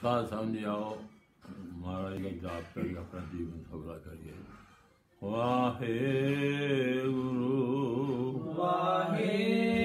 ਸਾਹ ਸਮਝ ਆਓ ਮਹਾਰਾਜ ਦਾ ਜਾਪ ਕਰੀ ਆਪਣਾ ਜੀਵਨ ਸਫਲਾ ਕਰੀਏ ਵਾਹੇ ਗੁਰੂ ਵਾਹੇ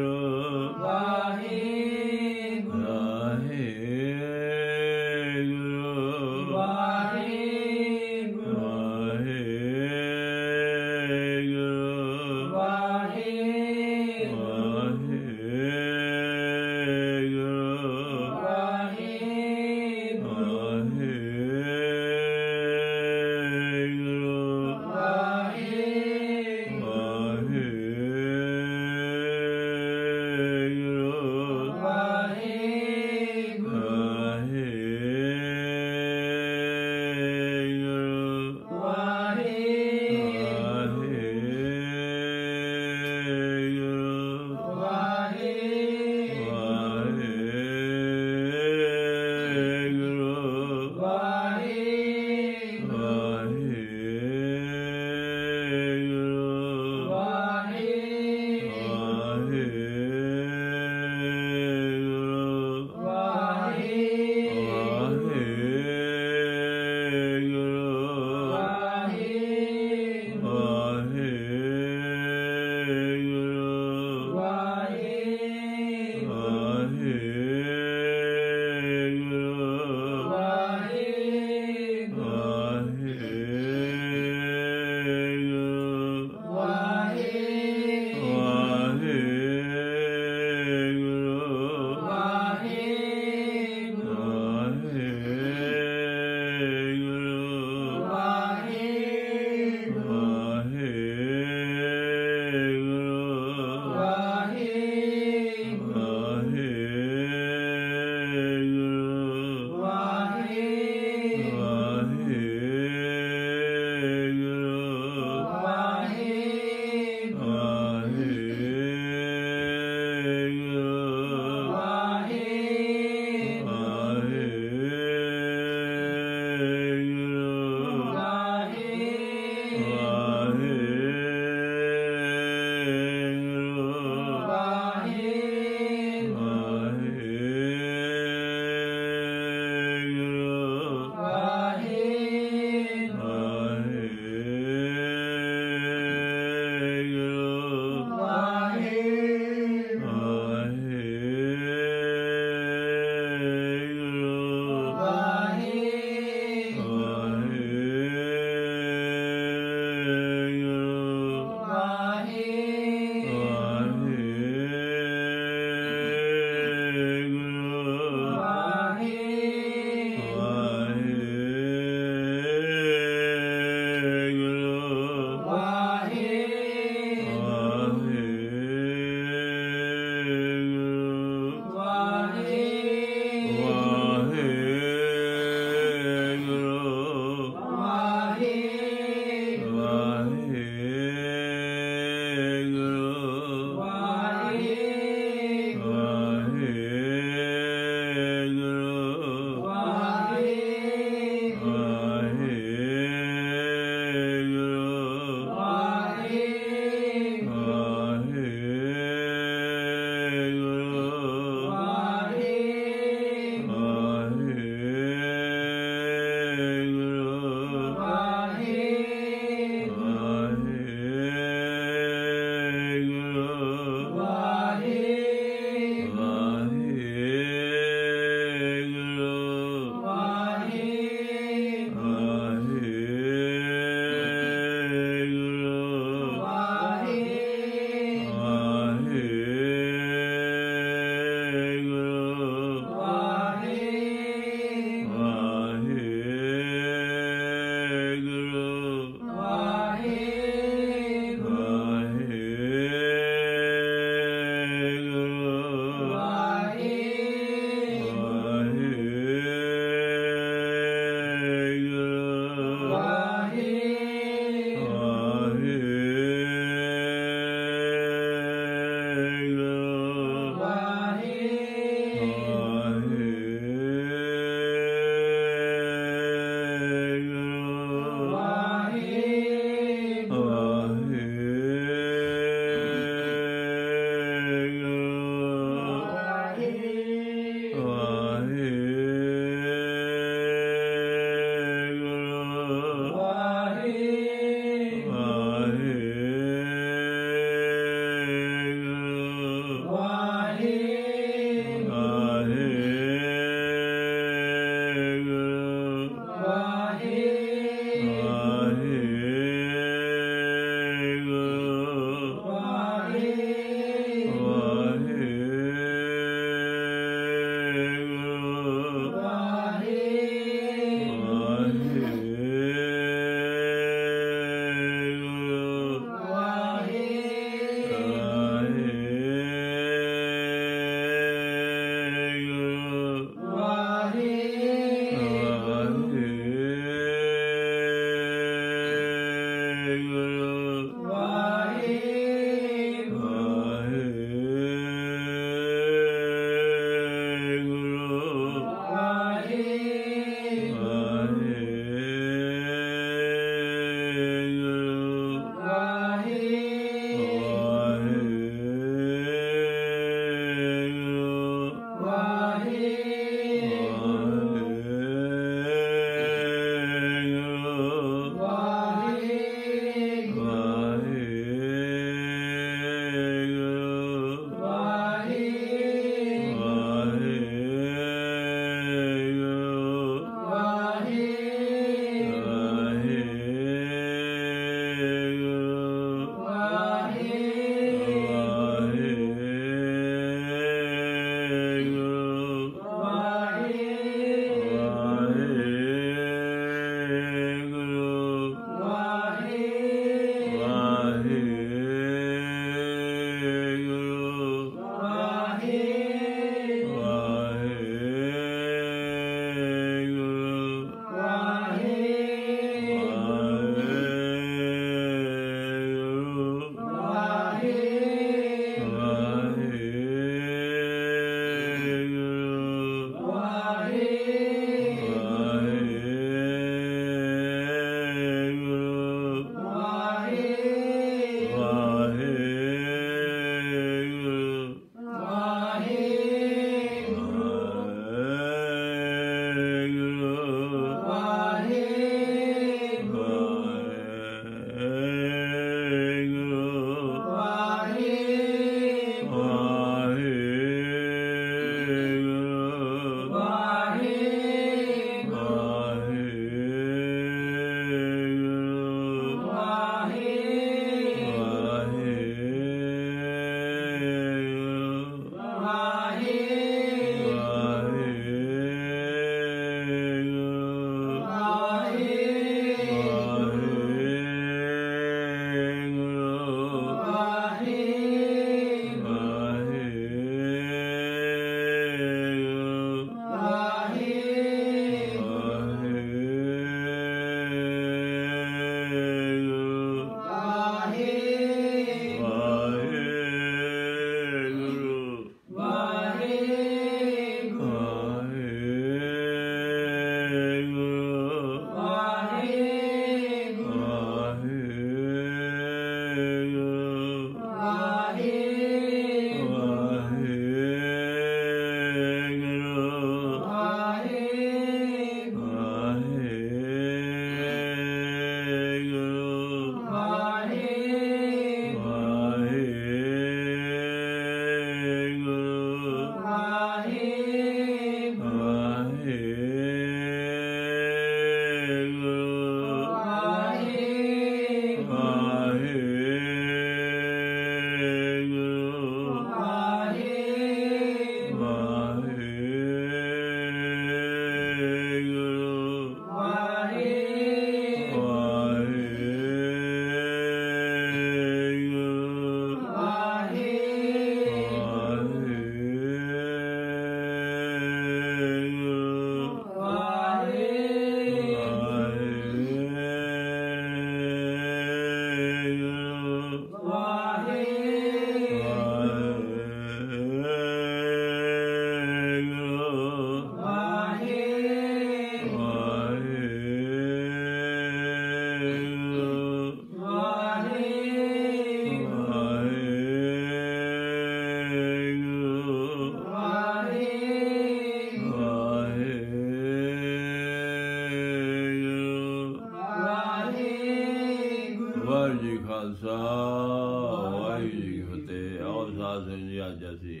ਸਿੰਘ ਜੀ ਜਾ ਸੀ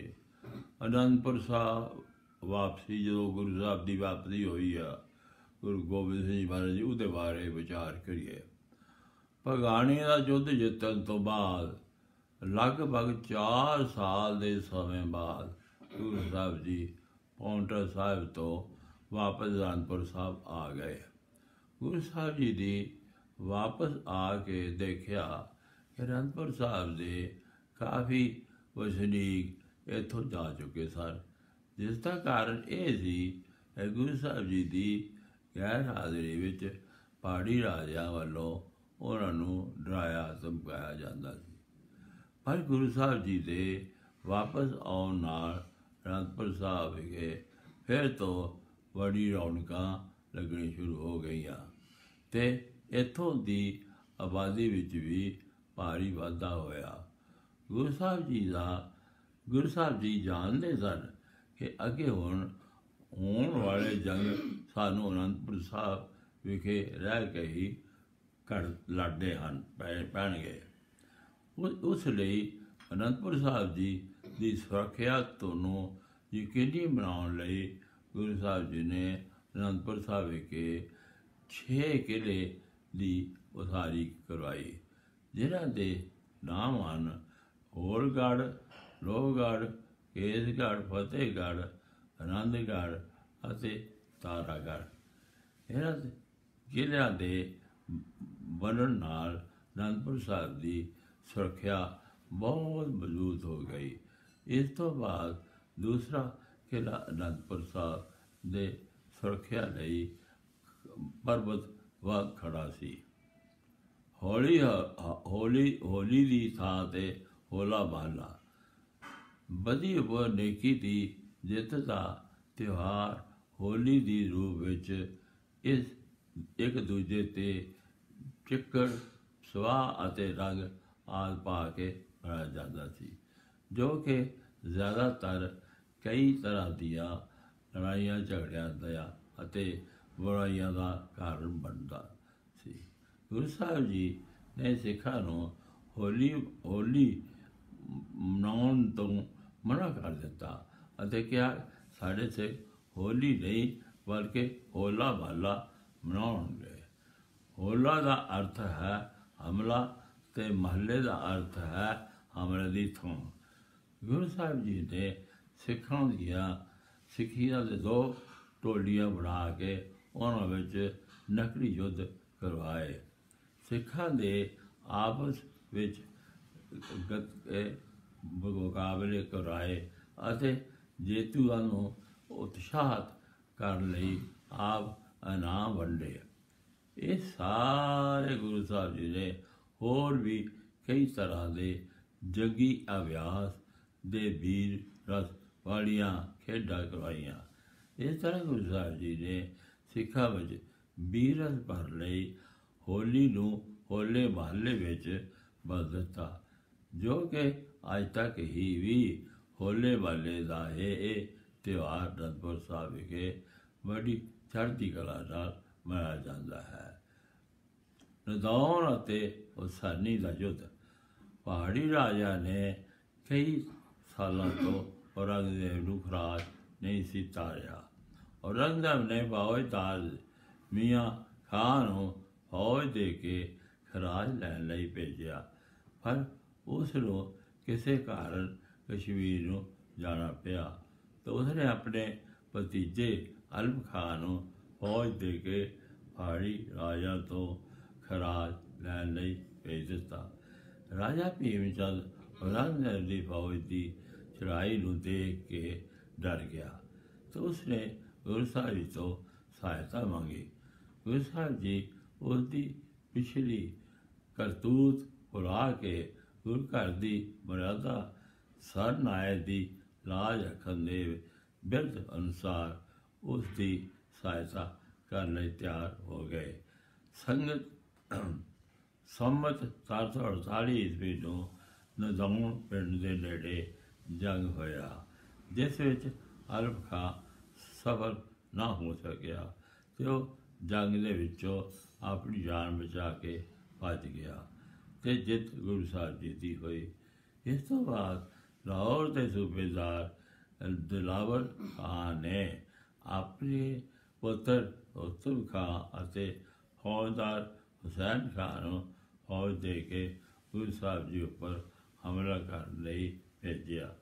ਅਨੰਦਪੁਰ ਸਾਹਿਬ ਵਾਪਸੀ ਜਦੋਂ ਗੁਰੂ ਸਾਹਿਬ ਦੀ ਵਾਪਸੀ ਹੋਈ ਆ ਗੁਰੂ ਗੋਬਿੰਦ ਸਿੰਘ ਮਹਾਰਾਜ ਜੀ ਉਹਦੇ ਬਾਰੇ ਵਿਚਾਰ ਕਰੀਏ ਭਗਾਣੀ ਦਾ ਜੁੱਧ ਜਿੱਤਣ ਤੋਂ ਬਾਅਦ ਲਗਭਗ 4 ਸਾਲ ਦੇ ਸਮੇਂ ਬਾਅਦ ਗੁਰੂ ਸਾਹਿਬ ਜੀ ਪੌਂਟਾ ਸਾਹਿਬ ਤੋਂ ਵਾਪਸ ਅਨੰਦਪੁਰ ਸਾਹਿਬ ਆ ਗਏ ਗੁਰੂ ਸਾਹਿਬ ਜੀ ਦੀ ਵਾਪਸ ਆ ਕੇ ਦੇਖਿਆ ਅਨੰਦਪੁਰ ਸਾਹਿਬ ਦੇ ਕਾਫੀ ਉਹ ਇਥੋਂ ਇੱਥੋਂ ਜਾ ਚੁੱਕੇ ਸਨ ਜਿਸ ਦਾ ਕਾਰਨ ਇਹ ਸੀ ਗੁਰੂ ਸਾਹਿਬ ਜੀ ਦੀ ਗੈਰ ਹਾਜ਼ਰੀ ਵਿੱਚ ਪਾੜੀ ਰਾਜਿਆਂ ਵੱਲੋਂ ਉਹਨਾਂ ਨੂੰ ਡਰਾਇਆ ਧਮਕਾਇਆ ਜਾਂਦਾ ਸੀ ਪਰ ਗੁਰੂ ਸਾਹਿਬ ਜੀ ਦੇ ਵਾਪਸ ਆਉਣ ਨਾਲ ਅਨੰਦਪੁਰ ਸਾਹਿਬ ਵਿਖੇ ਫਿਰ ਤੋਂ ਬੜੀ ਰੌਣਕਾਂ ਲੱਗਣੀ ਸ਼ੁਰੂ ਹੋ ਗਈਆਂ ਤੇ ਇੱਥੋਂ ਦੀ ਆਬਾਦੀ ਵਿੱਚ ਵੀ ਭਾਰੀ ਵਾਧਾ ਹੋਇਆ ਗੁਰੂ ਸਾਹਿਬ ਜੀ ਦਾ ਗੁਰੂ ਸਾਹਿਬ ਜੀ ਜਾਣਦੇ ਸਨ ਕਿ ਅੱਗੇ ਹੁਣ ਹੋਣ ਵਾਲੇ ਜੰਗ ਸਾਨੂੰ ਅਨੰਦਪੁਰ ਸਾਹਿਬ ਵਿਖੇ ਰਹਿ ਕੇ ਹੀ ਕੜ ਲੜਦੇ ਹਨ ਪੈਣਗੇ ਉਸ ਲਈ ਅਨੰਦਪੁਰ ਸਾਹਿਬ ਜੀ ਦੀ ਸੁਰੱਖਿਆ ਤੁਹਾਨੂੰ ਯਕੀਨੀ ਬਣਾਉਣ ਲਈ ਗੁਰੂ ਸਾਹਿਬ ਜੀ ਨੇ ਅਨੰਦਪੁਰ ਸਾਹਿਬ ਵਿਖੇ 6 ਕਿਲੇ ਦੀ ਉਸਾਰੀ ਕਰਵਾਈ ਜਿਨ੍ਹਾਂ ਦੇ ਨਾਮ ਹਨ ਹੋਲਗੜ ਲੋਹਗੜ ਕੇਸਗੜ ਫਤਿਹਗੜ ਅਨੰਦਗੜ ਅਤੇ ਤਾਰਾਗੜ ਇਹਨਾਂ ਜ਼ਿਲ੍ਹਿਆਂ ਦੇ ਬਣਨ ਨਾਲ ਅਨੰਦਪੁਰ ਸਾਹਿਬ ਦੀ ਸੁਰੱਖਿਆ ਬਹੁਤ ਮਜ਼ਬੂਤ ਹੋ ਗਈ ਇਸ ਤੋਂ ਬਾਅਦ ਦੂਸਰਾ ਕਿਲਾ ਅਨੰਦਪੁਰ ਸਾਹਿਬ ਦੇ ਸੁਰੱਖਿਆ ਲਈ ਪਰਬਤ ਵਾ ਖੜਾ ਸੀ ਹੌਲੀ ਹੋਲੀ ਹੋਲੀ ਦੀ ਥਾਂ ਤੇ ਹੋਲਾ ਬਾਲਾ ਬਦੀ ਉਹ ਨੇਕੀ ਦੀ ਜਿੱਤ ਦਾ ਤਿਉਹਾਰ ਹੋਲੀ ਦੀ ਰੂਪ ਵਿੱਚ ਇਸ ਇੱਕ ਦੂਜੇ ਤੇ ਚਿੱਕੜ ਸਵਾ ਅਤੇ ਰੰਗ ਆਲ ਪਾ ਕੇ ਮਨਾਇਆ ਜਾਂਦਾ ਸੀ ਜੋ ਕਿ ਜ਼ਿਆਦਾਤਰ ਕਈ ਤਰ੍ਹਾਂ ਦੀਆਂ ਲੜਾਈਆਂ ਝਗੜਿਆਂ ਦਾ ਅਤੇ ਬੁਰਾਈਆਂ ਦਾ ਕਾਰਨ ਬਣਦਾ ਸੀ ਗੁਰੂ ਸਾਹਿਬ ਜੀ ਨੇ ਸਿੱਖਾਂ ਨੂੰ ਹੋਲੀ ਹੋਲੀ ਮਨਾਉਣ ਤੋਂ ਮਨਾ ਕਰ ਦਿੱਤਾ ਅਤੇ ਕਿਹਾ ਸਾਡੇ ਤੇ ਹੋਲੀ ਨਹੀਂ ਬਲਕਿ ਹੋਲਾ ਬਾਲਾ ਮਨਾਉਣਗੇ ਹੋਲਾ ਦਾ ਅਰਥ ਹੈ ਹਮਲਾ ਤੇ ਮਹੱਲੇ ਦਾ ਅਰਥ ਹੈ ਹਮਲੇ ਦੀ ਥੋਂ ਗੁਰੂ ਸਾਹਿਬ ਜੀ ਨੇ ਸਿੱਖਾਂ ਦੀਆਂ ਸਿੱਖੀਆਂ ਦੇ ਦੋ ਟੋਲੀਆਂ ਬਣਾ ਕੇ ਉਹਨਾਂ ਵਿੱਚ ਨਕਲੀ ਯੁੱਧ ਕਰਵਾਏ ਸਿੱਖਾਂ ਦੇ ਆਪਸ ਵਿੱਚ ਮੁਕਾਬਲੇ ਕਰਾਏ ਅਤੇ ਜੇਤੂਆਂ ਨੂੰ ਉਤਸ਼ਾਹਤ ਕਰਨ ਲਈ ਆਪ ਇਨਾਮ ਵੰਡੇ ਇਹ ਸਾਰੇ ਗੁਰੂ ਸਾਹਿਬ ਜੀ ਨੇ ਹੋਰ ਵੀ ਕਈ ਤਰ੍ਹਾਂ ਦੇ ਜੱਗੀ ਅਭਿਆਸ ਦੇ ਵੀਰ ਰਸ ਵਾਲੀਆਂ ਖੇਡਾਂ ਕਰਵਾਈਆਂ ਇਸ ਤਰ੍ਹਾਂ ਗੁਰੂ ਸਾਹਿਬ ਜੀ ਨੇ ਸਿੱਖਾਂ ਵਿੱਚ ਵੀਰਸ ਭਰ ਲਈ ਹੋਲੀ ਨੂੰ ਹੋਲੇ ਮਹੱਲੇ ਵਿੱਚ ਬਦਲਤਾ ਜੋ ਕਿ ਅੱਜ ਤੱਕ ਹੀ ਵੀ ਹੋਲੇ ਵਾਲੇ ਦਾ ਇਹ ਤਿਉਹਾਰ ਰਤਪੁਰ ਸਾਹਿਬ ਵਿਖੇ ਬੜੀ ਚੜ੍ਹਦੀ ਕਲਾ ਨਾਲ ਮਨਾਇਆ ਜਾਂਦਾ ਹੈ ਨਦੌਰ ਅਤੇ ਉਸਾਨੀ ਦਾ ਯੁੱਧ ਪਹਾੜੀ ਰਾਜਾ ਨੇ ਕਈ ਸਾਲਾਂ ਤੋਂ ਔਰੰਗਜ਼ੇਬ ਨੂੰ ਖਰਾਜ ਨਹੀਂ ਸੀ ਤਾਰਿਆ ਔਰੰਗਜ਼ੇਬ ਨੇ ਬਾਵੇ ਤਾਲ ਮੀਆਂ ਖਾਨ ਨੂੰ ਫੌਜ ਦੇ ਕੇ ਖਰਾਜ ਲੈਣ ਲਈ ਭੇਜਿਆ ਪਰ ਉਸ ਨੂੰ ਕਿਸੇ ਕਾਰਨ ਕਸ਼ਮੀਰ ਨੂੰ ਜਾਣਾ ਪਿਆ ਤਾਂ ਉਸਨੇ ਆਪਣੇ ਭਤੀਜੇ ਅਲਮ ਖਾਨ ਨੂੰ ਫੌਜ ਦੇ ਕੇ ਫਾੜੀ ਰਾਜਾ ਤੋਂ ਖਰਾਜ ਲੈ ਲਈ ਭੇਜ ਦਿੱਤਾ ਰਾਜਾ ਭੀਮ ਚੰਦ ਔਰੰਗਜ਼ੇਬ ਦੀ ਫੌਜ ਦੀ ਚੜਾਈ ਨੂੰ ਦੇਖ ਕੇ ਡਰ ਗਿਆ ਤਾਂ ਉਸਨੇ ਗੁਰੂ ਸਾਹਿਬ ਤੋਂ ਸਹਾਇਤਾ ਮੰਗੀ ਗੁਰਸਾਹਿਬ ਜੀ ਉਸ ਦੀ ਪਿਛਲੀ ਕਰਤੂਤ ਭੁਲਾ ਕੇ ਗੁਰ ਘਰ ਦੀ ਮਰਿਆਦਾ ਸਰ ਨਾਇ ਦੀ ਲਾਜ ਰੱਖਣ ਦੇ ਬਿਰਦ ਅਨਸਾਰ ਉਸ ਦੀ ਸਹਾਇਤਾ ਕਰਨ ਲਈ ਤਿਆਰ ਹੋ ਗਏ ਸੰਗਤ ਸੰਮਤ 748 ਈਸਵੀ ਨੂੰ ਨਦੌਣ ਪਿੰਡ ਦੇ ਨੇੜੇ ਜੰਗ ਹੋਇਆ ਜਿਸ ਵਿੱਚ ਅਲਬ ਖਾਂ ਸਫਲ ਨਾ ਹੋ ਸਕਿਆ ਤੇ ਉਹ ਜੰਗ ਦੇ ਵਿੱਚੋਂ ਆਪਣੀ ਜਾਨ ਬਚਾ ਕੇ ਭੱਜ ਗਿਆ ਤੇ ਜਿੱਤ ਗੁਰੂ ਸਾਹਿਬ ਜੀ ਦੀ ਹੋਈ ਇਸ ਤੋਂ ਬਾਅਦ ਲਾਹੌਰ ਦੇ ਸੂਬੇਦਾਰ ਦਿਲਾਵਰ ਖਾਨ ਨੇ ਆਪਣੇ ਪੁੱਤਰ ਉਤਮ ਖਾਨ ਅਤੇ ਫੌਜਦਾਰ ਹੁਸੈਨ ਖਾਨ ਨੂੰ ਫੌਜ ਦੇ ਕੇ ਗੁਰੂ ਸਾਹਿਬ ਜੀ ਉੱਪਰ ਹਮਲਾ ਕਰਨ ਲਈ ਭੇਜਿਆ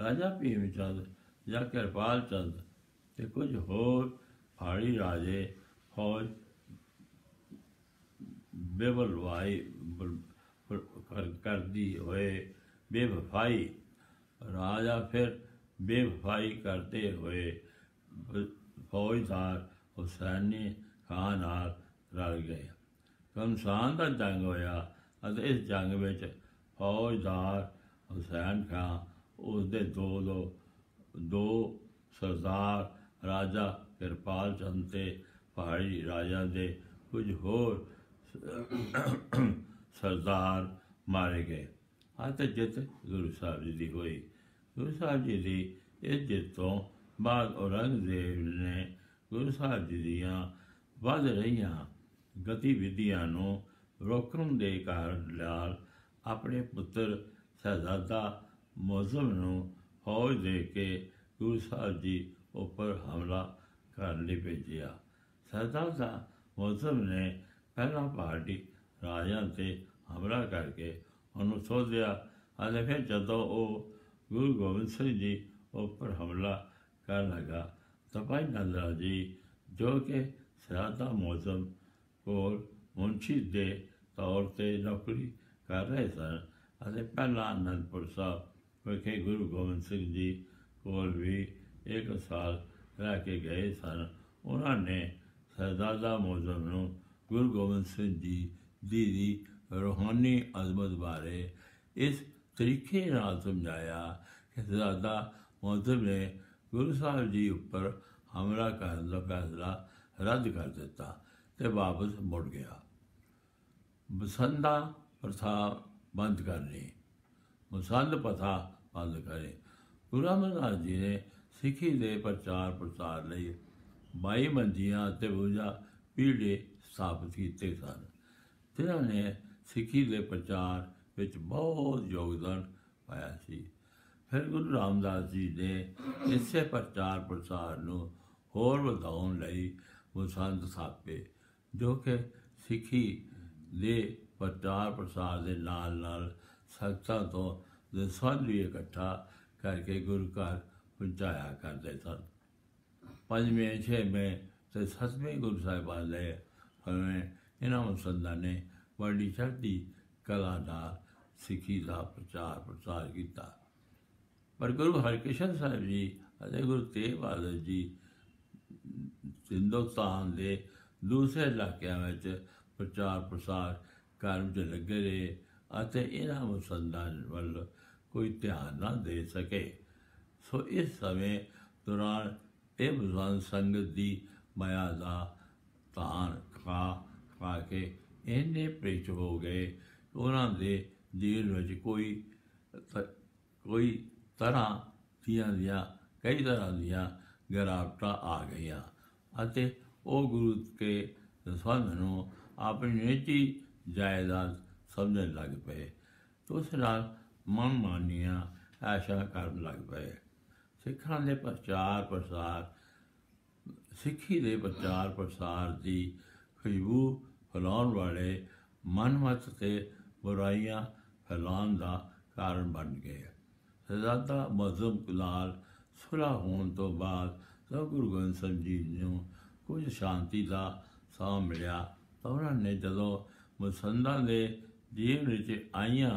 ਰਾਜਾ ਭੀਮ ਚੰਦ ਜਾਂ ਕਿਰਪਾਲ ਚੰਦ ਤੇ ਕੁਝ ਹੋਰ ਭਾਰੀ ਰਾਜੇ ਫੌਜ ਬੇਵਲਵਾਈ ਕਰ ਕਰਦੀ ਹੋਏ ਬੇਵਫਾਈ ਰਾਜਾ ਫਿਰ ਬੇਵਫਾਈ ਕਰਦੇ ਹੋਏ ਫੌਜਦਾਰ ਹੁਸੈਨੀ ਖਾਨ ਨਾਲ ਰਲ ਗਏ ਕਮਸਾਨ ਦਾ ਜੰਗ ਹੋਇਆ ਅਤੇ ਇਸ ਜੰਗ ਵਿੱਚ ਫੌਜਦਾਰ ਹੁਸੈਨ ਖਾਨ ਉਸ ਦੇ ਦੋ ਦੋ ਦੋ ਸਰਦਾਰ ਰਾਜਾ ਕਿਰਪਾਲ ਚੰਦ ਤੇ ਪਹਾੜੀ ਰਾਜਾ ਦੇ ਕੁਝ ਹੋਰ ਸਰਦਾਰ ਮਾਰੇ ਗਏ ਤਾਂ ਜਿੱਤ ਗੁਰੂ ਸਾਹਿਬ ਜੀ ਦੀ ਹੋਈ ਗੁਰੂ ਸਾਹਿਬ ਜੀ ਦੀ ਇਸ ਜਿੱਤ ਤੋਂ ਬਾਅਦ ਔਰੰਗਜ਼ੇਬ ਨੇ ਗੁਰੂ ਸਾਹਿਬ ਜੀ ਦੀਆਂ ਵੱਧ ਰਹੀਆਂ ਗਤੀਵਿਧੀਆਂ ਨੂੰ ਰੋਕਣ ਦੇ ਕਾਰਨ ਲਾਲ ਆਪਣੇ ਪੁੱਤਰ ਸਹਜ਼ਾਦਾ ਮੌਜ਼ਮ ਨੂੰ ਫੌਜ ਦੇ ਕੇ ਗੁਰੂ ਸਾਹਿਬ ਜੀ ਉੱਪਰ ਹਮਲਾ ਕਰਨ ਲਈ ਭੇਜਿਆ ਸਹਜ਼ਾਦਾ ਮੌਜ਼ਮ ਨੇ ਪਹਿਲਾਂ ਪਾਰਟੀ ਰਾਜਾਂ ਤੇ ਹਮਲਾ ਕਰਕੇ ਉਹਨੂੰ ਸੋਧਿਆ ਅਤੇ ਫਿਰ ਜਦੋਂ ਉਹ ਗੁਰੂ ਗੋਬਿੰਦ ਸਿੰਘ ਜੀ ਉੱਪਰ ਹਮਲਾ ਕਰਨ ਲੱਗਾ ਤਾਂ ਭਾਈ ਨੰਦਰਾ ਜੀ ਜੋ ਕਿ ਸਿਆਦਾ ਮੌਜਮ ਕੋਲ ਮੁੰਸ਼ੀ ਦੇ ਤੌਰ ਤੇ ਨੌਕਰੀ ਕਰ ਰਹੇ ਸਨ ਅਤੇ ਪਹਿਲਾ ਅਨੰਦਪੁਰ ਸਾਹਿਬ ਵਿਖੇ ਗੁਰੂ ਗੋਬਿੰਦ ਸਿੰਘ ਜੀ ਕੋਲ ਵੀ ਇੱਕ ਸਾਲ ਰਹਿ ਕੇ ਗਏ ਸਨ ਉਹਨਾਂ ਨੇ ਸਰਦਾਦਾ ਮੌਜਮ ਨੂੰ ਗੁਰੂ ਗੋਬਿੰਦ ਸਿੰਘ ਜੀ ਦੀ ਦੀ ਰੋਹਾਨੀ ਅਜ਼ਮਤ ਬਾਰੇ ਇਸ ਤਰੀਕੇ ਨਾਲ ਸਮਝਾਇਆ ਕਿ ਜ਼ਿਆਦਾ ਮੌਜੂਦ ਨੇ ਗੁਰੂ ਸਾਹਿਬ ਜੀ ਉੱਪਰ ਹਮਲਾ ਕਰਨ ਦਾ ਫੈਸਲਾ ਰੱਦ ਕਰ ਦਿੱਤਾ ਤੇ ਵਾਪਸ ਮੁੜ ਗਿਆ ਬਸੰਦਾ ਪ੍ਰਥਾ ਬੰਦ ਕਰਨੀ ਮਸੰਦ ਪਥਾ ਬੰਦ ਕਰੇ ਗੁਰੂ ਅਮਰਦਾਸ ਜੀ ਨੇ ਸਿੱਖੀ ਦੇ ਪ੍ਰਚਾਰ ਪ੍ਰਸਾਰ ਲਈ ਬਾਈ ਮੰਜੀਆਂ ਤੇ ਬੂਜਾ ਪੀੜੇ ਸਥਾਪਿਤ ਕੀਤੇ ਸਨ ਤੇ ਨੇ ਸਿੱਖੀ ਦੇ ਪ੍ਰਚਾਰ ਵਿੱਚ ਬਹੁਤ ਯੋਗਦਾਨ ਪਾਇਆ ਸੀ ਫਿਰ ਗੁਰੂ ਰਾਮਦਾਸ ਜੀ ਨੇ ਇਸੇ ਪ੍ਰਚਾਰ ਪ੍ਰਸਾਰ ਨੂੰ ਹੋਰ ਵਧਾਉਣ ਲਈ ਮੁਸੰਦ ਸਾਪੇ ਜੋ ਕਿ ਸਿੱਖੀ ਦੇ ਪ੍ਰਚਾਰ ਪ੍ਰਸਾਰ ਦੇ ਨਾਲ ਨਾਲ ਸੱਚਾ ਤੋਂ ਦੇ ਵੀ ਇਕੱਠਾ ਕਰਕੇ ਗੁਰੂ ਘਰ ਪਹੁੰਚਾਇਆ ਕਰਦੇ ਸਨ ਪੰਜਵੇਂ ਛੇਵੇਂ ਤੇ ਸੱਤਵੇਂ ਗੁਰੂ ਸਾਹਿਬਾਨ ਨੇ ਹਮੇ ਇਹਨਾਂ ਮੁਸੰਦਾਂ ਨੇ ਵੱਡੀ ਸ਼ਕਤੀ ਕਲਾ ਦਾ ਸਿੱਖੀ ਦਾ ਪ੍ਰਚਾਰ ਪ੍ਰਸਾਰ ਕੀਤਾ ਪਰ ਗੁਰੂ ਹਰਿਕ੍ਰਿਸ਼ਨ ਸਾਹਿਬ ਜੀ ਅਤੇ ਗੁਰੂ ਤੇਗ ਬਹਾਦਰ ਜੀ ਹਿੰਦੁਸਤਾਨ ਦੇ ਦੂਸਰੇ ਇਲਾਕਿਆਂ ਵਿੱਚ ਪ੍ਰਚਾਰ ਪ੍ਰਸਾਰ ਕਰਨ 'ਚ ਲੱਗੇ ਰਹੇ ਅਤੇ ਇਹਨਾਂ ਮੁਸਲਮਾਨ ਵੱਲ ਕੋਈ ਧਿਆਨ ਨਾ ਦੇ ਸਕੇ ਸੋ ਇਸ ਸਮੇਂ ਦੌਰਾਨ ਇਹ ਮੁਸਲਮਾਨ ਸੰਗਤ ਦੀ ਮਾਇਆ ਦਾ ਤਾਨ ਖਾ ਖਾ ਕੇ ਇੰਨੇ ਪ੍ਰੇਚ ਹੋ ਗਏ ਉਹਨਾਂ ਦੇ ਦਿਲ ਵਿੱਚ ਕੋਈ ਕੋਈ ਤਰ੍ਹਾਂ ਦੀਆਂ ਦੀਆਂ ਕਈ ਤਰ੍ਹਾਂ ਦੀਆਂ ਗਰਾਵਟਾਂ ਆ ਗਈਆਂ ਅਤੇ ਉਹ ਗੁਰੂ ਕੇ ਸੰਬੰਧ ਨੂੰ ਆਪਣੀ ਨੇਤੀ ਜਾਇਦਾਦ ਸਮਝਣ ਲੱਗ ਪਏ ਉਸ ਨਾਲ ਮਨ ਮਾਨੀਆਂ ਆਸ਼ਾ ਕਰਨ ਲੱਗ ਪਏ ਸਿੱਖਾਂ ਦੇ ਪ੍ਰਚਾਰ ਪ੍ਰਸਾਰ ਸਿੱਖੀ ਦੇ ਪ੍ਰਚਾਰ ਪ੍ਰਸਾਰ ਦੀ ਖੁਸ਼ਬੂ ਫੈਲਾਉਣ ਵਾਲੇ ਮਨਮਤ ਤੇ ਬੁਰਾਈਆਂ ਫੈਲਾਉਣ ਦਾ ਕਾਰਨ ਬਣ ਗਏ ਸਦਾਤਾ ਮਜ਼ਮ ਕੁਲਾਲ ਸੁਲਾ ਹੋਣ ਤੋਂ ਬਾਅਦ ਸਭ ਗੁਰੂ ਗੋਬਿੰਦ ਸਿੰਘ ਜੀ ਨੂੰ ਕੁਝ ਸ਼ਾਂਤੀ ਦਾ ਸਾਹ ਮਿਲਿਆ ਤਾਂ ਉਹਨਾਂ ਨੇ ਜਦੋਂ ਮਸੰਦਾਂ ਦੇ ਜੀਵ ਵਿੱਚ ਆਈਆਂ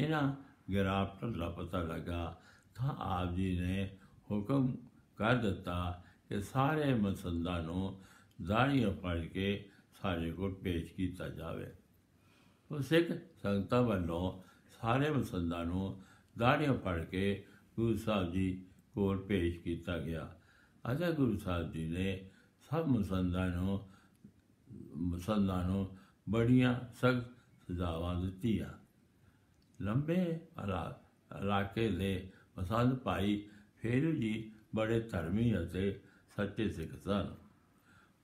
ਇਹਨਾਂ ਗਿਰਾਵਟਾਂ ਦਾ ਪਤਾ ਲੱਗਾ ਤਾਂ ਆਪ ਜੀ ਨੇ ਹੁਕਮ ਕਰ ਦਿੱਤਾ ਕਿ ਸਾਰੇ ਮਸੰਦਾਂ ਨੂੰ ਦਾੜੀਆਂ ਫੜ ਕੇ ਸਾਡੇ ਕੋਲ ਪੇਸ਼ ਕੀਤਾ ਜਾਵੇ ਉਹ ਸਿੱਖ ਸੰਗਤਾਂ ਵੱਲੋਂ ਸਾਰੇ ਮਸੰਦਾਂ ਨੂੰ ਦਾੜੀਆਂ ਫੜ ਕੇ ਗੁਰੂ ਸਾਹਿਬ ਜੀ ਕੋਲ ਪੇਸ਼ ਕੀਤਾ ਗਿਆ ਅਜਾ ਗੁਰੂ ਸਾਹਿਬ ਜੀ ਨੇ ਸਭ ਮਸੰਦਾਂ ਨੂੰ ਮਸੰਦਾਂ ਨੂੰ ਬੜੀਆਂ ਸਖਤ ਸਜ਼ਾਵਾਂ ਦਿੱਤੀਆਂ ਲੰਬੇ ਇਲਾਕੇ ਦੇ ਮਸੰਦ ਭਾਈ ਫਿਰ ਜੀ ਬੜੇ ਧਰਮੀ ਅਤੇ ਸੱਚੇ ਸਿੱਖ ਸਨ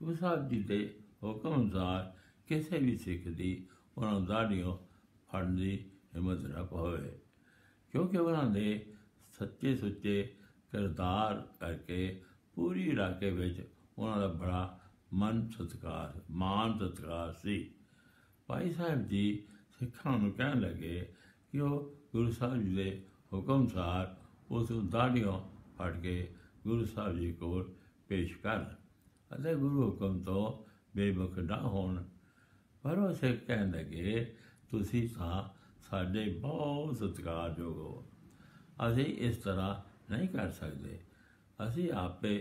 ਗੁਰੂ ਸਾਹਿਬ ਜੀ ਦੇ ਹੁਕਮ ਅਨੁਸਾਰ ਕਿਸੇ ਵੀ ਸਿੱਖ ਦੀ ਉਹਨਾਂ ਦਾੜੀਆਂ ਫੜਨ ਦੀ ਹਿੰਮਤ ਨਾ ਪਾਵੇ ਕਿਉਂਕਿ ਉਹਨਾਂ ਦੇ ਸੱਚੇ ਸੁੱਚੇ ਕਰਤਾਰ ਕਰਕੇ ਪੂਰੀ ਇਲਾਕੇ ਵਿੱਚ ਉਹਨਾਂ ਦਾ ਬੜਾ ਮਨ ਸਤਕਾਰ ਮਾਨ ਸਤਕਾਰ ਸੀ ਭਾਈ ਸਾਹਿਬ ਜੀ ਸਿੱਖਾਂ ਨੂੰ ਕਹਿਣ ਲੱਗੇ ਕਿ ਉਹ ਗੁਰੂ ਸਾਹਿਬ ਜੀ ਦੇ ਹੁਕਮ ਸਾਰ ਉਸ ਦਾੜੀਆਂ ਫੜ ਕੇ ਗੁਰੂ ਸਾਹਿਬ ਜੀ ਕੋਲ ਪੇਸ਼ ਕਰ ਅਤੇ ਗੁਰੂ ਹੁਕਮ ਤੋਂ ਬੇਮੁਖ ਨਾ ਹੋਣ ਪਰ ਉਹ ਸਿੱਖ ਕਹਿਣ ਲੱਗੇ ਤੁਸੀਂ ਤਾਂ ਸਾਡੇ ਬਹੁਤ ਸਤਿਕਾਰਯੋਗ ਹੋ ਅਸੀਂ ਇਸ ਤਰ੍ਹਾਂ ਨਹੀਂ ਕਰ ਸਕਦੇ ਅਸੀਂ ਆਪੇ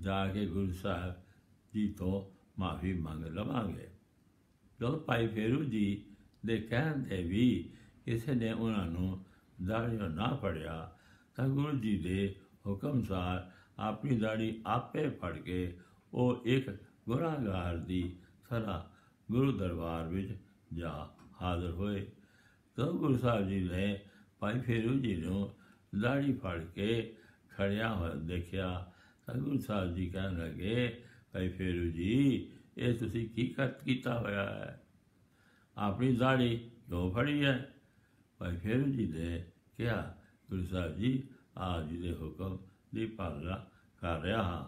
ਜਾ ਕੇ ਗੁਰੂ ਸਾਹਿਬ ਜੀ ਤੋਂ ਮਾਫੀ ਮੰਗ ਲਵਾਂਗੇ ਜਦੋਂ ਭਾਈ ਫੇਰੂ ਜੀ ਦੇ ਕਹਿਣ ਤੇ ਵੀ ਕਿਸੇ ਨੇ ਉਹਨਾਂ ਨੂੰ ਦਾੜੀ ਨਾ ਫੜਿਆ ਤਾਂ ਗੁਰੂ ਜੀ ਦੇ ਹੁਕਮ ਸਾਰ ਆਪਣੀ ਦਾੜੀ ਆਪੇ ਫੜ ਕੇ ਉਹ ਇੱਕ ਗੁਰਾਂਗਾਰ ਦੀ ਸਦਾ ਗੁਰੂ ਦਰਬਾਰ ਵਿੱਚ ਜਾ ਹਾਜ਼ਰ ਹੋਏ ਤਾਂ ਗੁਰੂ ਸਾਹਿਬ ਜੀ ਨੇ ਭਾਈ ਫੇਰੂ ਜੀ ਨੂੰ ਲਾੜੀ ਫੜ ਕੇ ਖੜਿਆ ਹੋਇਆ ਦੇਖਿਆ ਤਾਂ ਗੁਰੂ ਸਾਹਿਬ ਜੀ ਕਹਿਣ ਲੱਗੇ ਭਾਈ ਫੇਰੂ ਜੀ ਇਹ ਤੁਸੀਂ ਕੀ ਕਰਤ ਕੀਤਾ ਹੋਇਆ ਹੈ ਆਪਣੀ ਦਾੜੀ ਕਿਉਂ ਫੜੀ ਹੈ ਭਾਈ ਫੇਰੂ ਜੀ ਨੇ ਕਿਹਾ ਗੁਰੂ ਸਾਹਿਬ ਜੀ ਆ ਜੀ ਦੇ ਹੁਕਮ ਦੀ ਪਾਲਣਾ ਕਰ ਰਿਹਾ ਹਾਂ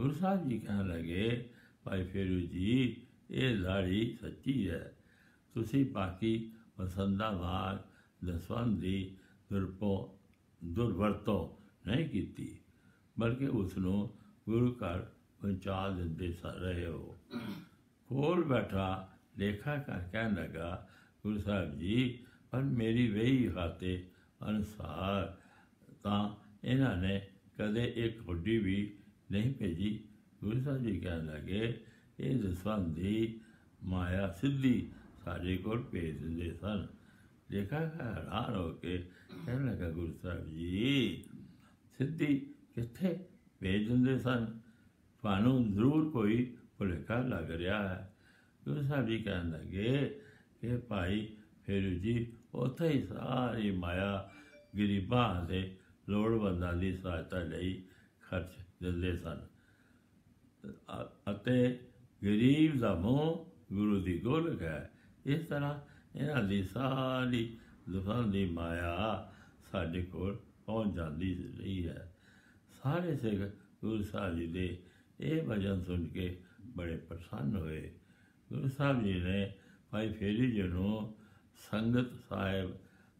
ਗੁਰੂ ਸਾਹਿਬ ਜੀ ਕਹਿਣ ਲੱਗੇ ਭਾਈ ਫੇਰੂ ਜੀ ਇਹ ਲਾੜੀ ਸੱਚੀ ਹੈ ਤੁਸੀਂ ਬਾਕੀ ਪਸੰਦਾ ਬਾਗ ਦਸਵੰਦ ਦੀ ਦੁਰਪੋ ਦੁਰਵਰਤੋਂ ਨਹੀਂ ਕੀਤੀ ਬਲਕਿ ਉਸ ਨੂੰ ਗੁਰੂ ਘਰ ਪਹੁੰਚਾ ਦਿੰਦੇ ਰਹੇ ਹੋ ਕੋਲ ਬੈਠਾ ਲੇਖਾ ਕਰ ਕਹਿਣ ਲੱਗਾ ਗੁਰੂ ਸਾਹਿਬ ਜੀ ਪਰ ਮੇਰੀ ਵਹੀ ਹਾਤੇ ਅਨਸਾਰ ਤਾਂ ਇਹਨਾਂ ਨੇ ਕਦੇ ਇੱਕ ਵੱਡੀ ਵੀ ਨਹੀਂ ਭੇਜੀ ਗੁਰੂ ਸਾਹਿਬ ਜੀ ਕਹਿਣ ਲੱਗੇ ਇਹ ਦਸਾਂ ਦੀ ਮਾਇਆ ਸਿੱਧੀ ਸਾਡੇ ਕੋਲ ਭੇਜ ਦਿੰਦੇ ਸਨ ਦੇਖਾ ਹੈਰਾਨ ਹੋ ਕੇ ਕਹਿਣ ਲੱਗਾ ਗੁਰੂ ਸਾਹਿਬ ਜੀ ਸਿੱਧੀ ਕਿੱਥੇ ਭੇਜ ਦਿੰਦੇ ਸਨ ਤੁਹਾਨੂੰ ਜ਼ਰੂਰ ਕੋਈ ਭੁਲੇਖਾ ਲੱਗ ਰਿਹਾ ਹੈ ਗੁਰੂ ਸਾਹਿਬ ਜੀ ਕਹਿਣ ਲੱਗੇ ਕਿ ਭਾਈ ਫੇਰੂ ਜੀ ਉੱਥੇ ਹੀ ਸਾਰੀ ਮਾਇਆ ਗਰੀਬਾਂ ਦੇ ਲੋੜਵੰਦਾਂ ਦੀ ਸਹਾਇਤਾ ਲਈ ਖਰਚ ਦਿੰਦੇ ਸਨ ਅਤੇ ਗਰੀਬ ਦਾ ਮੋਹ ਗੁਰੂ ਦੀ ਗੋਲਕ ਹੈ ਇਸ ਤਰ੍ਹਾਂ ਇਹਨਾਂ ਦੀ ਸਾਰੀ ਜ਼ੁਬਾਨ ਦੀ ਮਾਇਆ ਸਾਡੇ ਕੋਲ ਪਹੁੰਚ ਜਾਂਦੀ ਰਹੀ ਹੈ ਸਾਰੇ ਸਿੱਖ ਗੁਰੂ ਸਾਹਿਬ ਜੀ ਦੇ ਇਹ ਭਜਨ ਸੁਣ ਕੇ ਬੜੇ ਪ੍ਰਸੰਨ ਹੋਏ ਗੁਰੂ ਸਾਹਿਬ ਜੀ ਨੇ ਭਾਈ ਫੇਰੀ ਜੀ ਨੂੰ ਸੰਗਤ ਸਾਹਿਬ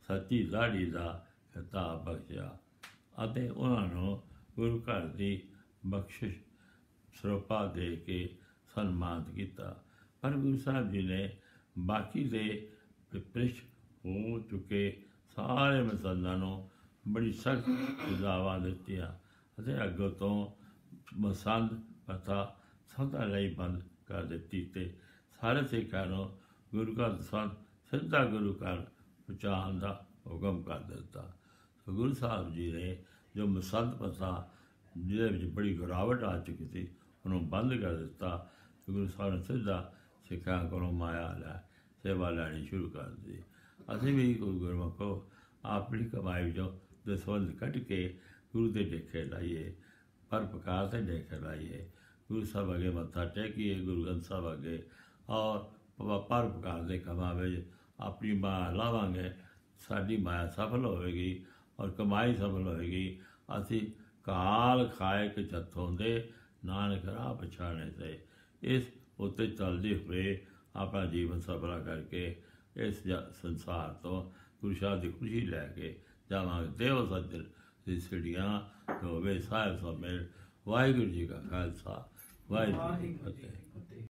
ਸੱਚੀ ਲਾੜੀ ਦਾ ਖਿਤਾਬ ਬਖਸ਼ਿਆ ਅਤੇ ਉਹਨਾਂ ਨੂੰ ਗੁਰੂ ਘਰ ਦੀ ਬਖਸ਼ਿਸ਼ ਸਰੋਪਾ ਦੇ ਕੇ ਸਨਮਾਨਿਤ ਕੀਤਾ ਪਰ ਗੁਰੂ ਸਾਹਿਬ ਜੀ ਨੇ ਬਾਕੀ ਦੇ ਪ੍ਰਿਸ਼ ਹੋ ਚੁਕੇ ਸਾਰੇ ਮਸਲਾਂ ਨੂੰ ਬੜੀ ਸਖਤ ਸਜ਼ਾਵਾਂ ਦਿੱਤੀਆਂ ਅਤੇ ਅੱਗੋਂ ਤੋਂ ਮਸੰਦ ਪਤਾ ਸਦਾ ਲਈ ਬੰਦ ਕਰ ਦਿੱਤੀ ਤੇ ਸਾਰੇ ਸਿੱਖਾਂ ਗੁਰੂ ਘਰ ਸੰਤ ਸਿੱਧਾ ਗੁਰੂ ਘਰ ਪਹੁੰਚਾਉਣ ਦਾ ਹੁਕਮ ਕਰ ਦਿੱਤਾ ਗੁਰੂ ਸਾਹਿਬ ਜੀ ਨੇ ਜੋ ਮਸੰਦ ਪਸਾ ਜਿਹਦੇ ਵਿੱਚ ਬੜੀ ਗਰਾਵਟ ਆ ਚੁੱਕੀ ਸੀ ਉਹਨੂੰ ਬੰਦ ਕਰ ਦਿੱਤਾ ਤੇ ਗੁਰੂ ਸਾਹਿਬ ਨੇ ਸਿੱਧਾ ਸਿੱਖਾਂ ਕੋਲੋਂ ਮਾਇਆ ਲੈ ਸੇਵਾ ਲੈਣੀ ਸ਼ੁਰੂ ਕਰ ਦਿੱਤੀ ਅਸੀਂ ਵੀ ਗੁਰਮਖੋ ਆਪਣੀ ਕਮਾਈ ਵਿੱਚੋਂ ਦਸਵੰਦ ਕੱਟ ਕੇ ਗੁਰੂ ਦੇ ਦੇਖੇ ਲਾਈਏ ਪਰ ਪ੍ਰਕਾਸ਼ ਤੇ ਦੇਖੇ ਲਾਈਏ ਗੁਰੂ ਸਾਹਿਬ ਅਗੇ ਮੱਥਾ ਟੇਕੀਏ ਗੁਰੂ ਗ੍ਰੰਥ ਸਾਹਿਬ ਅਗੇ ਔਰ ਪਰ ਪ੍ਰਕਾਸ਼ ਦੇ ਕਮਾਵੇ ਆਪਣੀ ਮਾਂ ਲਾਵਾਂਗੇ ਸਾਡੀ ਮਾਇਆ ਸਫਲ ਹੋਵੇਗੀ ਔਰ ਕਮਾਈ ਸਫਲ ਹੋਏਗੀ ਅਸੀਂ ਕਾਲ ਖਾਇਕ ਜੱਥੋਂ ਦੇ ਨਾਨਕ ਰਾਹ ਪਛਾਣੇ ਤੇ ਇਸ ਉੱਤੇ ਚੱਲਦੇ ਹੋਏ ਆਪਣਾ ਜੀਵਨ ਸਫਲਾ ਕਰਕੇ ਇਸ ਸੰਸਾਰ ਤੋਂ ਗੁਰਸ਼ਾਹ ਦੀ ਖੁਸ਼ੀ ਲੈ ਕੇ ਜਾਵਾਂਗੇ ਦੇਵ ਸੱਜਣ ਦੀ ਸਿੜੀਆਂ ਹੋਵੇ ਸਾਹਿਬ ਸਭ ਮੇਰੇ ਵਾਹਿਗੁਰੂ ਜੀ ਕਾ ਖਾਲਸਾ ਵਾਹਿਗੁਰੂ ਜੀ ਕੀ ਫਤਿਹ